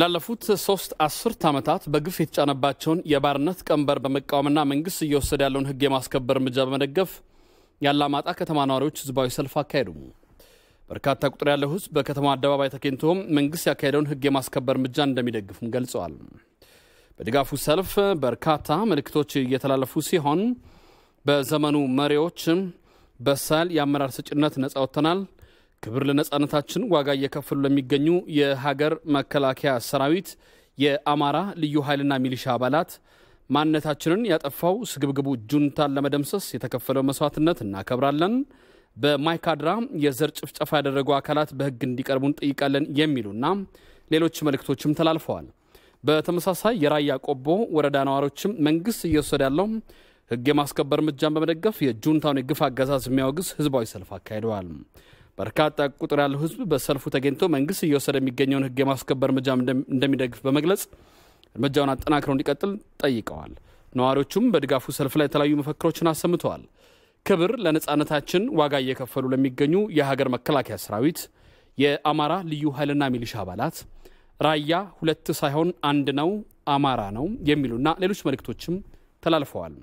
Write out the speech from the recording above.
ላለፉት ሶስት አስርት ዓመታት በግፍ የተጫነባቸውን የባርነት ቀንበር በመቃወምና መንግስት እየወሰደ ያለውን ህግ የማስከበር እርምጃ በመደገፍ የአላማጣ ከተማ ነዋሪዎች ህዝባዊ ሰልፍ አካሄዱ። በርካታ ቁጥር ያለው ህዝብ በከተማ አደባባይ ተገኝቶም መንግስት ያካሄደውን ህግ የማስከበር እርምጃ እንደሚደግፍም ገልጸዋል። በድጋፉ ሰልፍ በርካታ ምልክቶች እየተላለፉ ሲሆን በዘመኑ መሪዎችም በሳል የአመራር ስጭነት ነጻ ወጥተናል ክብር ለነጻነታችን ዋጋ እየከፈሉ ለሚገኙ የሀገር መከላከያ ሰራዊት፣ የአማራ ልዩ ኃይልና ሚሊሻ አባላት ማንነታችንን ያጠፋው ስግብግቡ ጁንታን ለመደምሰስ የተከፈለው መስዋዕትነት እናከብራለን። በማይካድራ የዘር ጭፍጨፋ ያደረጉ አካላት በሕግ እንዲቀርቡ እንጠይቃለን የሚሉና ሌሎች መልእክቶችም ተላልፈዋል። በተመሳሳይ የራያ ቆቦ ወረዳ ነዋሪዎችም መንግስት እየወሰደ ያለው ሕግ የማስከበር እርምጃን በመደገፍ የጁንታውን የግፍ አገዛዝ የሚያወግዝ ህዝባዊ ሰልፍ አካሂደዋል። በርካታ ቁጥር ያለው ህዝብ በሰልፉ ተገኝቶ መንግስት እየወሰደ የሚገኘውን ህግ የማስከበር እርምጃ እንደሚደግፍ በመግለጽ እርምጃውን አጠናክረው እንዲቀጥል ጠይቀዋል። ነዋሪዎቹም በድጋፉ ሰልፍ ላይ የተለያዩ መፈክሮችን አሰምተዋል። ክብር ለነፃነታችን ዋጋ እየከፈሉ ለሚገኙ የሀገር መከላከያ ሰራዊት፣ የአማራ ልዩ ኃይልና ሚሊሻ አባላት፣ ራያ ሁለት ሳይሆን አንድ ነው አማራ ነው የሚሉና ሌሎች መልእክቶችም ተላልፈዋል።